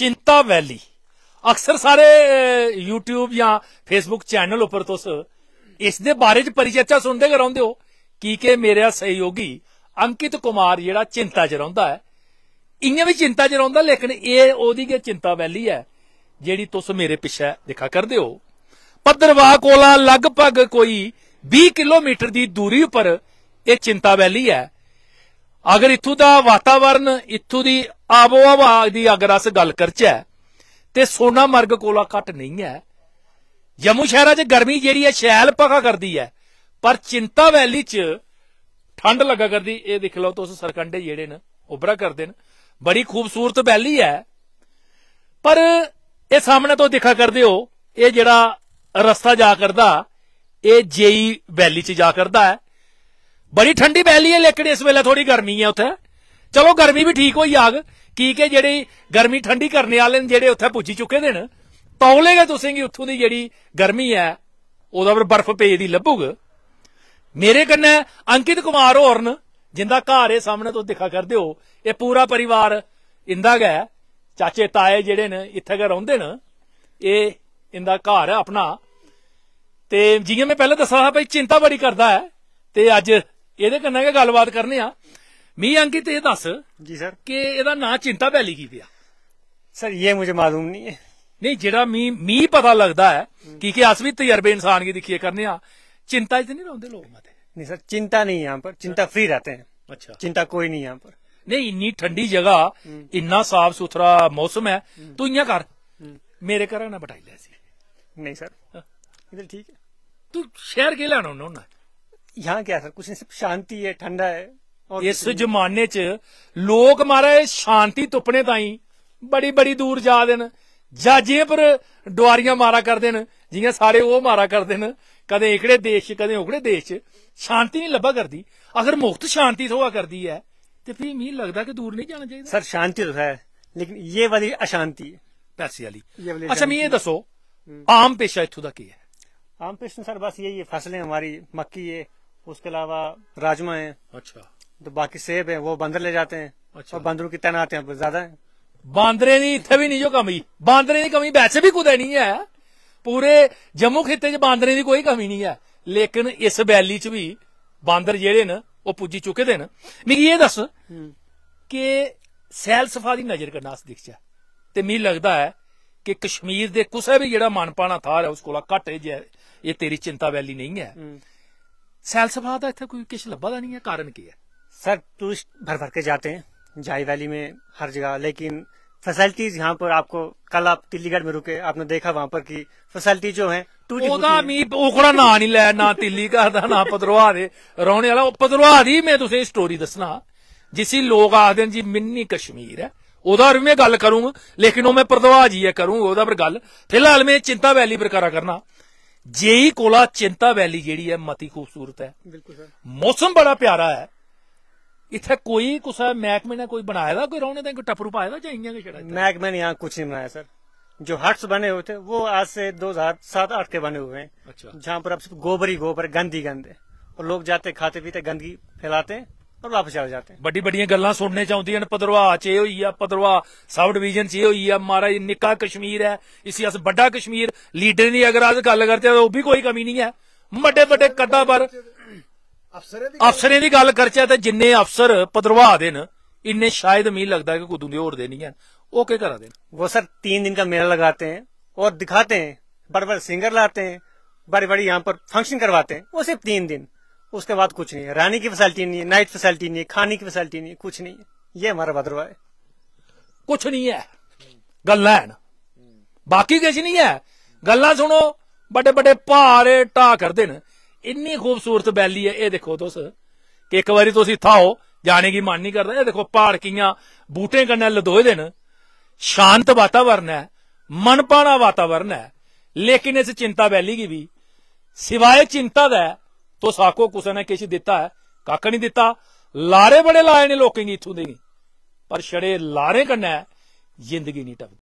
ਚਿੰਤਾ ਵੈਲੀ ਅਕਸਰ ਸਾਰੇ YouTube ਜਾਂ Facebook ਚੈਨਲ ਉੱਪਰ ਤੁਸ ਇਸ ਦੇ ਬਾਰੇ ਚ ਪਰਿਚਰਚਾ ਸੁਣਦੇ ਕਰਾਉਂਦੇ ਹੋ ਕੀ ਕਿ ਮੇਰੇ ਸਹਿਯੋਗੀ ਅੰਕਿਤ ਕੁਮਾਰ ਜਿਹੜਾ ਚਿੰਤਾ ਚ ਰਹਿੰਦਾ ਹੈ ਇੰਨੇ ਵੀ ਚਿੰਤਾ ਚ ਰਹਿੰਦਾ ਲੇਕਿਨ ਇਹ ਉਹਦੀ ਕੀ ਚਿੰਤਾ ਵੈਲੀ ਹੈ ਜਿਹੜੀ ਤੁਸੀਂ ਮੇਰੇ ਪਿੱਛੇ ਦੇਖਾ ਕਰਦੇ ਹੋ ਪੱਦਰਵਾ ਕੋਲਾ ਲਗਭਗ ਕੋਈ 20 ਕਿਲੋਮੀਟਰ ਦੀ ਦੂਰੀ ਉੱਪਰ ਇਹ ਚਿੰਤਾ ਵੈਲੀ ਹੈ ਅਗਰ ਇਥੋਂ ਦਾ ਵਾਤਾਵਰਨ ਇਥੋਂ ਦੀ ਆਬੋ ਹਵਾ ਦੀ ਅਗਰ ਅਸ ਗੱਲ ਕਰਚਾ ਤੇ ਸੋਨਾ ਮਰਗ ਕੋਲਾ ਘਟ ਨਹੀਂ ਹੈ ਜੰਮੂ ਸ਼ਹਿਰਾ 'ਚ ਗਰਮੀ ਜਿਹੜੀ ਹੈ ਸ਼ੈਲ ਪਖਾ ਕਰਦੀ ਹੈ ਪਰ ਚਿੰਤਾ ਵੈਲੀ 'ਚ ਠੰਡ ਲੱਗਾ ਕਰਦੀ ਇਹ ਦੇਖ ਲਓ ਤੁਸੀਂ ਸਰਕੰਡੇ ਜਿਹੜੇ ਨੇ ਉਬਰਾ ਕਰਦੇ ਨੇ ਬੜੀ ਖੂਬਸੂਰਤ ਵੈਲੀ ਹੈ ਪਰ ਇਹ ਸਾਹਮਣੇ ਤੋਂ ਦਿਖਾ ਕਰਦੇ ਹੋ ਇਹ ਜਿਹੜਾ ਰਸਤਾ ਜਾ ਕਰਦਾ ਇਹ ਜੇਈ ਵੈਲੀ 'ਚ ਜਾ ਕਰਦਾ ਹੈ ਬੜੀ ਠੰਡੀ ਬਹਿਲੀ ਹੈ ਲੇਕਿਨ ਇਸ ਵੇਲੇ ਥੋੜੀ ਗਰਮੀ ਹੈ ਉੱਥੇ ਚਲੋ ਗਰਮੀ ਵੀ ਠੀਕ ਹੋਈ ਆਗ ਕੀ ਕਿ ਜਿਹੜੀ ਗਰਮੀ ਠੰਡੀ ਕਰਨ ਵਾਲੇ ਨੇ ਜਿਹੜੇ ਉੱਥੇ ਪੁੱਜੀ ਚੁੱਕੇ ਨੇ ਤੌਲੇਗਾ ਤੁਸੀਂ ਕਿ ਉੱਥੋਂ ਦੀ ਜਿਹੜੀ ਗਰਮੀ ਹੈ ਉਹਦਾ ਪਰ ਬਰਫ਼ ਪਈ ਦੀ ਲੱਭੂਗ ਮੇਰੇ ਕੰਨੇ ਅੰਕਿਤ ਕੁਮਾਰ ਹੋਰਨ ਜਿੰਦਾ ਘਰ ਇਹ ਸਾਹਮਣੇ ਤੋਂ ਦਿਖਾ ਕਰਦੇ ਹੋ ਇਹ ਪੂਰਾ ਪਰਿਵਾਰ ਇੰਦਾ ਗਿਆ ਚਾਚੇ ਤਾਏ ਜਿਹੜੇ ਨੇ ਇੱਥੇ ਘਰ ਆਉਂਦੇ ਨੇ ਇਹ ਇੰਦਾ ਘਰ ਹੈ ਆਪਣਾ ਤੇ ਜਿਵੇਂ ਮੈਂ ਪਹਿਲਾਂ ਦੱਸਿਆ ਭਾਈ ਚਿੰਤਾ ਬੜੀ ਕਰਦਾ ਹੈ ਤੇ ਅੱਜ ਇਹਦੇ ਕੰਨਾਂ ਕੇ ਗੱਲਬਾਤ ਕਰਨੇ ਆ ਮੀ ਅੰਕਿਤ ਇਹ ਦੱਸ ਜੀ ਸਰ ਕਿ ਇਹਦਾ ਨਾਂ ਚਿੰਤਾ ਪੈਲੀ ਕੀ ਪਿਆ ਸਰ ਇਹ ਮੈਨੂੰ ਮਾਲੂਮ ਨਹੀਂ ਹੈ ਨਹੀਂ ਜਿਹੜਾ ਮੀ ਮੀ ਪਤਾ ਲੱਗਦਾ ਹੈ ਕਿ ਕਿ ਅਸ ਵੀ ਤਜਰਬੇ ਇਨਸਾਨ ਕੀ ਦਿਖੀਏ ਕਰਨੇ ਆ ਚਿੰਤਾ ਜਿ ਨਹੀਂ ਰਹਿੰਦੇ ਲੋਕ ਮਤੇ ਨਹੀਂ ਸਰ ਚਿੰਤਾ ਨਹੀਂ ਆਂ ਪਰ ਚਿੰਤਾ ਫਰੀ ਰਹਤੇ ਹਨ ਅੱਛਾ ਚਿੰਤਾ ਕੋਈ ਨਹੀਂ ਆਂ ਪਰ ਨਹੀਂ ਇਨੀ ਠੰਡੀ ਜਗ੍ਹਾ ਇੰਨਾ ਸਾਫ ਸੁਥਰਾ ਮੌਸਮ ਹੈ ਤੂੰ ਇੰਨਾ ਕਰ ਮੇਰੇ ਘਰ ਨਾ ਬਟਾਈ ਲੈ ਸੀ ਨਹੀਂ ਸਰ ਇਧਰ ਠੀਕ ਹੈ ਤੂੰ ਸ਼ਹਿਰ ਕੇ ਲੈਣਾ ਉਹਨਾਂ ਨੂੰ ਯਹਾਂ ਕਿਆ ਸਰ ਕੁਛ ਨਹੀਂ ਸ਼ਾਂਤੀ ਹੈ ਠੰਡਾ ਹੈ ਔਰ ਇਸ ਜ਼ਮਾਨੇ 'ਚ ਲੋਕ ਮਾਰੇ ਸ਼ਾਂਤੀ ਤੁਪਨੇ ਤਾਈ ਬੜੀ ਬੜੀ ਦੂਰ ਜਾ ਦੇਣ ਜਾਜੇ ਪਰ ਡੁਆਰੀਆਂ ਮਾਰਾ ਕਰ ਦੇਣ ਜਿਵੇਂ ਸਾਰੇ ਉਹ ਮਾਰਾ ਕਰ ਦੇਣ ਕਦੇ ਇਕੜੇ ਦੇਸ਼ 'ਚ ਕਦੇ ਉਕੜੇ ਦੇਸ਼ 'ਚ ਸ਼ਾਂਤੀ ਨਹੀਂ ਲੱਭਾ ਕਰਦੀ ਅਗਰ ਮੁਕਤ ਸ਼ਾਂਤੀ ਥੋਆ ਕਰਦੀ ਹੈ ਤੇ ਫਿਰ ਮੀਂਹ ਲੱਗਦਾ ਕਿ ਦੂਰ ਨਹੀਂ ਜਾਣਾ ਚਾਹੀਦਾ ਸਰ ਸ਼ਾਂਤੀ ਤਾਂ ਹੈ ਲੇਕਿਨ ਇਹ ਵਾਲੀ ਅਸ਼ਾਂਤੀ ਹੈ ਪੈਸੇ ਵਾਲੀ ਅੱਛਾ ਮੀਂਹ ਇਹ ਦੱਸੋ ਆਮ ਪੇਸ਼ਾ ਇਥੋਂ ਦਾ ਕੀ ਹੈ ਆਮ ਪੇਸ਼ਾ ਸਰ ਬਸ ਇਹ ਹੀ ਫਸਲਾਂ हमारी ਮੱਕੀ ਹੈ उसके अलावा राजमा है अच्छा तो बाकी सेब है वो बंदर ले जाते हैं अच्छा और बंदरों की तैनात यहाँ पर ज्यादा है ਬਾਂਦਰੇ ਦੀ ਇੱਥੇ ਵੀ ਨਹੀਂ ਜੋ ਕਮੀ ਬਾਂਦਰੇ ਦੀ ਕਮੀ ਵੈਸੇ ਵੀ ਕੁਦੇ ਨਹੀਂ ਹੈ ਪੂਰੇ ਜੰਮੂ ਖਿੱਤੇ 'ਚ ਬਾਂਦਰੇ ਦੀ ਕੋਈ ਕਮੀ ਨਹੀਂ ਹੈ ਲੇਕਿਨ ਇਸ ਵੈਲੀ 'ਚ ਵੀ ਬਾਂਦਰ ਜਿਹੜੇ ਨੇ ਉਹ ਪੁੱਜੀ ਚੁੱਕੇ ਦੇ ਨੇ ਮੈਨੂੰ ਇਹ ਦੱਸ ਕਿ ਸੈਲਸਫਾ ਦੀ ਨਜ਼ਰ ਕਰਨਾਸ ਦਿਖਚਾ ਤੇ ਮੈਨੂੰ ਲੱਗਦਾ ਹੈ ਕਿ ਕਸ਼ਮੀਰ ਦੇ ਕੁਸੇ ਵੀ ਜਿਹੜਾ ਮਨਪਾਣਾ ਥਾਰ ਹੈ ਉਸ ਕੋਲਾ ਘੱਟ ਹੈ ਇਹ ਤੇਰੀ ਚਿੰਤਾ ਵੈਲੀ ਨਹੀਂ ਹੈ सैलसफा का इतना कोई किस लभा नहीं है कारण की है सर टूरिस्ट भर भर के जाते हैं जाई वैली में हर जगह लेकिन फैसिलिटीज यहाँ पर आपको कल आप तिल्लीगढ़ में रुके आपने देखा वहाँ पर की फैसिलिटी जो है ਉਹਦਾ ਮੀ ਉਹਕੜਾ ਨਾਂ ਨਹੀਂ ਲੈ ਨਾ ਤਿੱਲੀ ਕਰਦਾ ਨਾ ਪਦਰਵਾ ਦੇ ਰੌਣੇ ਵਾਲਾ ਉਹ ਪਦਰਵਾ ਦੀ ਮੈਂ ਤੁਸੀਂ ਸਟੋਰੀ ਦੱਸਣਾ ਜਿਸੀ ਲੋਕ ਆਖਦੇ ਨੇ ਜੀ ਮਿੰਨੀ ਕਸ਼ਮੀਰ ਹੈ ਉਹਦਾ ਵੀ ਮੈਂ ਗੱਲ ਕਰੂੰਗਾ ਲੇਕਿਨ ਉਹ ਮੈਂ ਪਰਦਵਾ ਜੀ ਕਰੂੰਗਾ ਉਹਦਾ ਪਰ ਗੱਲ ਫਿਲਹਾਲ ਮੈਂ ਚਿੰਤਾ ਵੈਲੀ ਪਰ ਕਰਾ ਕਰਨਾ जेई कोला चिंता वैली जेड़ी मती खूबसूरत है मौसम बड़ा प्यारा है इतने कोई कुछ महकमे ने कोई बनाया था कोई रौने था टपरू पाया था इं महकमे ने यहाँ कुछ नहीं बनाया सर जो हट्स बने हुए थे वो आज से दो हजार सात आठ के बने हुए हैं अच्छा जहाँ पर अब गोबर ही गोबर गंदी गंदे और लोग जाते खाते पीते गंदगी फैलाते और वापस चले जाते हैं बड़ी बड़ी गल् सुनने चाहती भद्रवाह चे हुई भद्रवाह सब डिवीजन च हो महाराज निका कश्मीर है इसी अस बड़ा कश्मीर लीडर की अगर अस गल करते हैं तो भी कोई कमी नहीं है बड़े बड़े कदा पर अफसरें की गल करचे तो जिन्ने अफसर भद्रवाह के न इन्ने शायद मी लगता है कि कुदू के दे नहीं है वो क्या करा दे वो सर तीन दिन का मेला लगाते हैं और दिखाते हैं बड़े बड़े सिंगर लाते हैं बड़ी बड़े यहाँ पर फंक्शन करवाते हैं वो सिर्फ तीन दिन उसके बाद कुछ नहीं है रहने की फैसिलिटी नहीं है नाइट फैसिलिटी नहीं है खाने की फैसिलिटी नहीं है कुछ नहीं है ये हमारा भद्रवा है कुछ नहीं है गल्ला है बाकी किश नहीं है गल्ला सुनो बड़े बड़े भार ढा करते इन्नी खूबसूरत वैली है ये देखो तुस कि एक बारी तुस इत्था आओ जाने की मन नहीं करता ये देखो प्हाड़ कियां बूह्टें कन्नै लदोए दे न शांत वातावरण है मन भाना वातावरण है लेकिन इस चिंता वैली की भी सिवाय चिंता का ਤੋ ਸਾਕੋ ਕੁਸੇ ਨੇ ਕਿਸੇ ਦਿੱਤਾ ਹੈ ਕੱਖ ਨਹੀਂ ਦਿੱਤਾ ਲਾਰੇ ਬੜੇ ਲਾਏ ਨੇ ਲੋਕਿੰਗ ਇਥੋਂ ਦੇ ਪਰ ਛੜੇ ਲਾਰੇ ਕੰਨਾ ਜ਼ਿੰਦਗੀ ਨਹੀਂ ਟਪਦੀ